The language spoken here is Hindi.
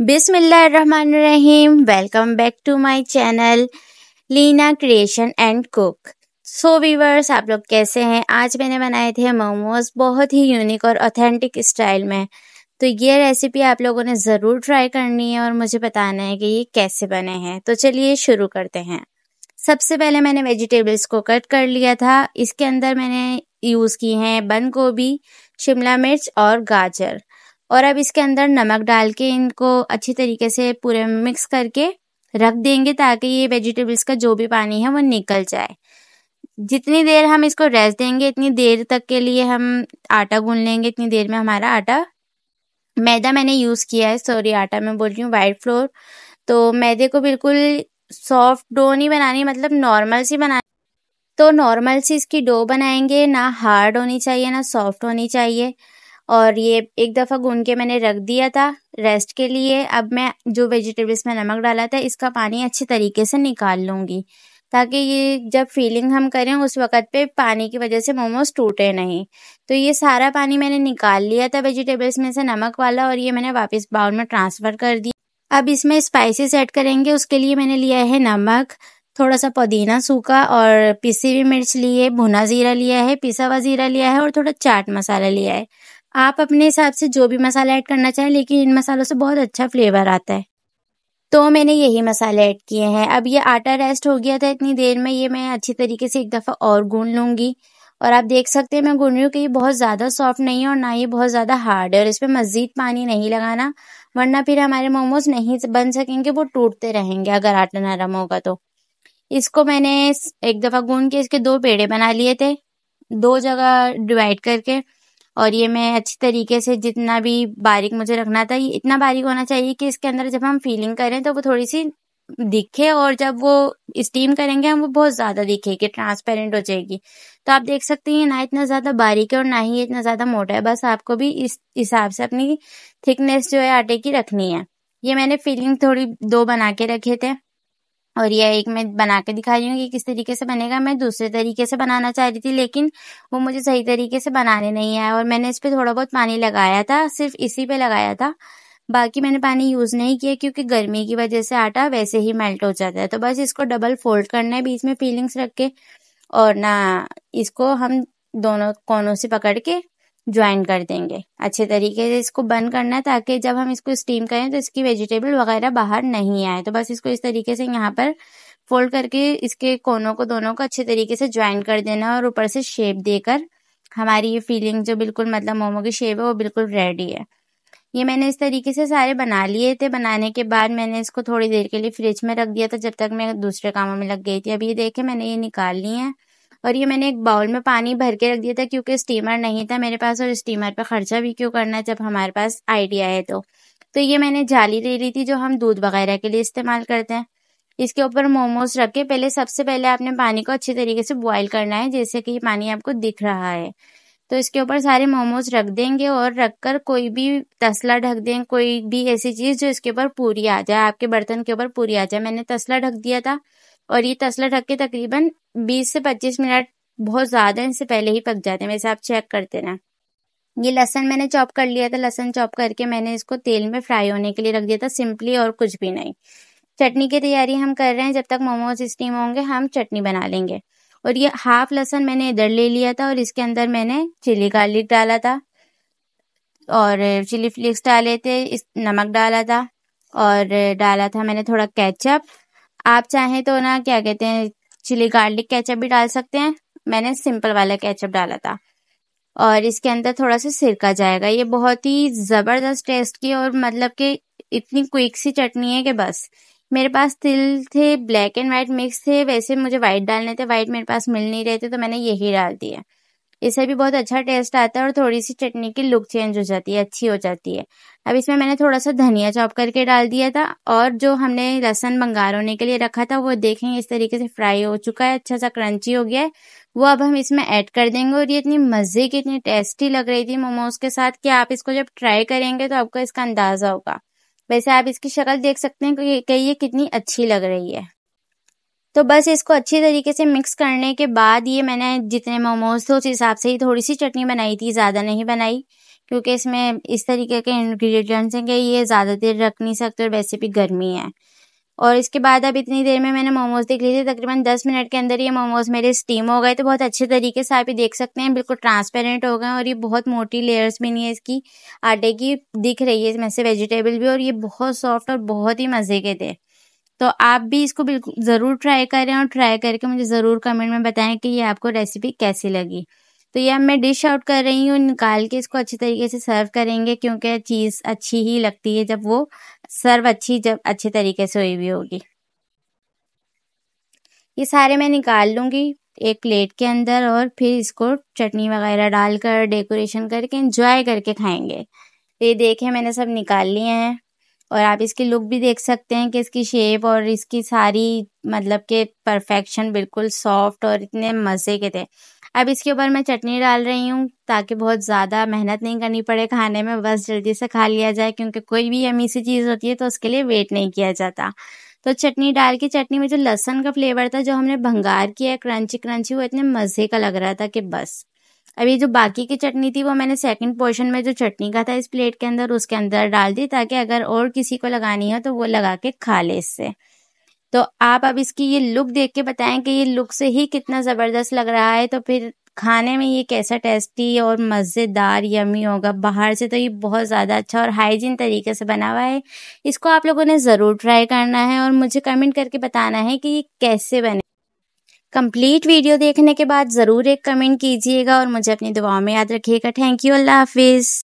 बिसमीम welcome back to my channel Leena creation and cook so viewers आप लोग कैसे हैं आज मैंने बनाए थे मोमोज बहुत ही यूनिक और ऑथेंटिक स्टाइल में तो ये रेसिपी आप लोगों ने ज़रूर ट्राई करनी है और मुझे बताना है कि ये कैसे बने हैं तो चलिए शुरू करते हैं सबसे पहले मैंने वेजिटेबल्स को कट कर लिया था इसके अंदर मैंने यूज़ की हैं बंद गोभी शिमला मिर्च और गाजर और अब इसके अंदर नमक डाल के इनको अच्छी तरीके से पूरे मिक्स करके रख देंगे ताकि ये वेजिटेबल्स का जो भी पानी है वो निकल जाए जितनी देर हम इसको रेस्ट देंगे इतनी देर तक के लिए हम आटा गून लेंगे इतनी देर में हमारा आटा मैदा मैंने यूज़ किया है सॉरी आटा मैं बोल रही हूँ वाइट फ्लोर तो मैदे को बिल्कुल सॉफ्ट डो नहीं बनानी मतलब नॉर्मल सी बना तो नॉर्मल सी इसकी डो बनाएंगे ना हार्ड होनी चाहिए ना सॉफ्ट होनी चाहिए और ये एक दफ़ा गून के मैंने रख दिया था रेस्ट के लिए अब मैं जो वेजिटेबल्स में नमक डाला था इसका पानी अच्छे तरीके से निकाल लूँगी ताकि ये जब फीलिंग हम करें उस वक़्त पे पानी की वजह से मोमोज टूटे नहीं तो ये सारा पानी मैंने निकाल लिया था वेजिटेबल्स में से नमक वाला और ये मैंने वापस बाउल में ट्रांसफ़र कर दिया अब इसमें स्पाइसेस ऐड करेंगे उसके लिए मैंने लिया है नमक थोड़ा सा पुदीना सूखा और पिसी हुई मिर्च ली है भुना ज़ीरा लिया है पिसा हुआ ज़ीरा लिया है और थोड़ा चाट मसाला लिया है आप अपने हिसाब से जो भी मसाला ऐड करना चाहें लेकिन इन मसालों से बहुत अच्छा फ्लेवर आता है तो मैंने यही मसाले ऐड किए हैं अब ये आटा रेस्ट हो गया था इतनी देर में ये मैं अच्छी तरीके से एक दफ़ा और गून लूँगी और आप देख सकते हैं मैं गुन रही हूँ कि ये बहुत ज़्यादा सॉफ्ट नहीं है और ना ये बहुत ज़्यादा हार्ड है और इस पर मज़ीद पानी नहीं लगाना वरना फिर हमारे मोमोज नहीं बन सकेंगे वो टूटते रहेंगे अगर आटा नरम होगा तो इसको मैंने एक दफ़ा गून के इसके दो पेड़े बना लिए थे दो जगह डिवाइड करके और ये मैं अच्छी तरीके से जितना भी बारीक मुझे रखना था ये इतना बारीक होना चाहिए कि इसके अंदर जब हम फीलिंग करें तो वो थोड़ी सी दिखे और जब वो स्टीम करेंगे हम वो बहुत ज़्यादा दिखेगी ट्रांसपेरेंट हो जाएगी तो आप देख सकते हैं ना इतना ज़्यादा बारीक है और ना ही इतना ज़्यादा मोटा है बस आपको भी इस हिसाब से अपनी थिकनेस जो है आटे की रखनी है ये मैंने फीलिंग थोड़ी दो बना के रखे थे और यह एक मैं बना के दिखा रही हूँ कि किस तरीके से बनेगा मैं दूसरे तरीके से बनाना चाह रही थी लेकिन वो मुझे सही तरीके से बनाने नहीं आया और मैंने इस पर थोड़ा बहुत पानी लगाया था सिर्फ इसी पे लगाया था बाकी मैंने पानी यूज़ नहीं किया क्योंकि गर्मी की वजह से आटा वैसे ही मेल्ट हो जाता है तो बस इसको डबल फोल्ड करना है बीच में फीलिंग्स रख के और ना इसको हम दोनों कोनों से पकड़ के ज्वाइन कर देंगे अच्छे तरीके से इसको बंद करना है ताकि जब हम इसको स्टीम करें तो इसकी वेजिटेबल वगैरह बाहर नहीं आए तो बस इसको इस तरीके से यहाँ पर फोल्ड करके इसके कोनों को दोनों को अच्छे तरीके से ज्वाइन कर देना और ऊपर से शेप देकर हमारी ये फीलिंग जो बिल्कुल मतलब मोमो की शेप है वो बिल्कुल रेडी है ये मैंने इस तरीके से सारे बना लिए थे बनाने के बाद मैंने इसको थोड़ी देर के लिए फ्रिज में रख दिया था जब तक मैं दूसरे कामों में लग गई थी अब ये देखे मैंने ये निकाल ली है और ये मैंने एक बाउल में पानी भर के रख दिया था क्योंकि स्टीमर नहीं था मेरे पास और स्टीमर पर खर्चा भी क्यों करना है जब हमारे पास आइडिया है तो तो ये मैंने जाली ले ली थी जो हम दूध वगैरह के लिए इस्तेमाल करते हैं इसके ऊपर मोमोज रख के पहले सबसे पहले आपने पानी को अच्छी तरीके से बॉयल करना है जैसे कि पानी आपको दिख रहा है तो इसके ऊपर सारे मोमोज रख देंगे और रख कर कोई भी तसला ढक दें कोई भी ऐसी चीज़ जो इसके ऊपर पूरी आ जाए आपके बर्तन के ऊपर पूरी आ जाए मैंने तसला ढक दिया था और ये तसला ढक के तकरीबन बीस से पच्चीस मिनट बहुत ज़्यादा इनसे पहले ही पक जाते हैं वैसे आप चेक करते रहें ये लहसन मैंने चॉप कर लिया था लहसन चॉप करके मैंने इसको तेल में फ्राई होने के लिए रख दिया था सिंपली और कुछ भी नहीं चटनी की तैयारी हम कर रहे हैं जब तक मोमोज स्टीम होंगे हम चटनी बना लेंगे और ये हाफ लहसन मैंने इधर ले लिया था और इसके अंदर मैंने चिली गार्लिक डाला था और चिली फ्लेक्स डाले थे इस नमक डाला था और डाला था मैंने थोड़ा केचप आप चाहें तो ना क्या कहते हैं चिली गार्लिक केचप भी डाल सकते हैं मैंने सिंपल वाला केचप डाला था और इसके अंदर थोड़ा सा सिरका जाएगा ये बहुत ही ज़बरदस्त टेस्ट की और मतलब कि इतनी क्विक सी चटनी है कि बस मेरे पास तिल थे ब्लैक एंड वाइट मिक्स थे वैसे मुझे व्हाइट डालने थे व्हाइट मेरे पास मिल नहीं रहे थे तो मैंने यही डाल दिया इससे भी बहुत अच्छा टेस्ट आता है और थोड़ी सी चटनी की लुक चेंज हो जाती है अच्छी हो जाती है अब इसमें मैंने थोड़ा सा धनिया चॉप करके डाल दिया था और जो हमने लहसन बंगार होने के लिए रखा था वो देखें इस तरीके से फ्राई हो चुका है अच्छा सा क्रंची हो गया है वो अब हम इसमें ऐड कर देंगे और ये इतनी मज़े की इतनी टेस्टी लग रही थी मोमोज के साथ कि आप इसको जब ट्राई करेंगे तो आपको इसका अंदाज़ा होगा वैसे आप इसकी शक्ल देख सकते हैं कि ये कितनी अच्छी लग रही है तो बस इसको अच्छी तरीके से मिक्स करने के बाद ये मैंने जितने मोमोज थे उस हिसाब से ही थोड़ी सी चटनी बनाई थी ज़्यादा नहीं बनाई क्योंकि इसमें इस तरीके के इन्ग्रीडियंट्स हैं कि ये ज़्यादा देर रख नहीं सकते और वैसे भी गर्मी है और इसके बाद अब इतनी देर में मैंने मोमोज़ देख लिए थे तकरीबन दस मिनट के अंदर ये मोमोज़ मेरे स्टीम हो गए तो बहुत अच्छे तरीके से आप ये देख सकते हैं बिल्कुल ट्रांसपेरेंट हो गए और ये बहुत मोटी लेयर्स भी नहीं है इसकी आटे की दिख रही है इसमें से वेजिटेबल भी और ये बहुत सॉफ्ट और बहुत ही मज़े के थे तो आप भी इसको बिल्कुल ज़रूर ट्राई करें और ट्राई करके मुझे ज़रूर कमेंट में बताएं कि ये आपको रेसिपी कैसी लगी तो यह मैं डिश आउट कर रही हूँ निकाल के इसको अच्छी तरीके से सर्व करेंगे क्योंकि चीज़ अच्छी ही लगती है जब वो सर्व अच्छी जब अच्छे तरीके से हुई हुई होगी ये सारे मैं निकाल लूँगी एक प्लेट के अंदर और फिर इसको चटनी वगैरह डालकर डेकोरेशन करके एंजॉय करके खाएंगे तो ये देखें मैंने सब निकाल लिए हैं और आप इसकी लुक भी देख सकते हैं कि इसकी शेप और इसकी सारी मतलब के परफेक्शन बिल्कुल सॉफ्ट और इतने मज़े के थे अब इसके ऊपर मैं चटनी डाल रही हूँ ताकि बहुत ज़्यादा मेहनत नहीं करनी पड़े खाने में बस जल्दी से खा लिया जाए क्योंकि कोई भी अमी सी चीज़ होती है तो उसके लिए वेट नहीं किया जाता तो चटनी डाल के चटनी में जो लहसन का फ्लेवर था जो हमने भंगार किया क्रंची क्रंची वो इतने मज़े का लग रहा था कि बस अभी जो बाकी की चटनी थी वो मैंने सेकंड पोर्शन में जो चटनी का था इस प्लेट के अंदर उसके अंदर डाल दी ताकि अगर और किसी को लगानी हो तो वो लगा के खा ले इससे तो आप अब इसकी ये लुक देख के बताएं कि ये लुक से ही कितना ज़बरदस्त लग रहा है तो फिर खाने में ये कैसा टेस्टी और मज़ेदार यमी होगा बाहर से तो ये बहुत ज़्यादा अच्छा और हाइजीन तरीके से बना हुआ है इसको आप लोगों ने ज़रूर ट्राई करना है और मुझे कमेंट करके बताना है कि ये कैसे बने कंप्लीट वीडियो देखने के बाद ज़रूर एक कमेंट कीजिएगा और मुझे अपनी दुआओं में याद रखिएगा थैंक यू अल्लाह हाफिज़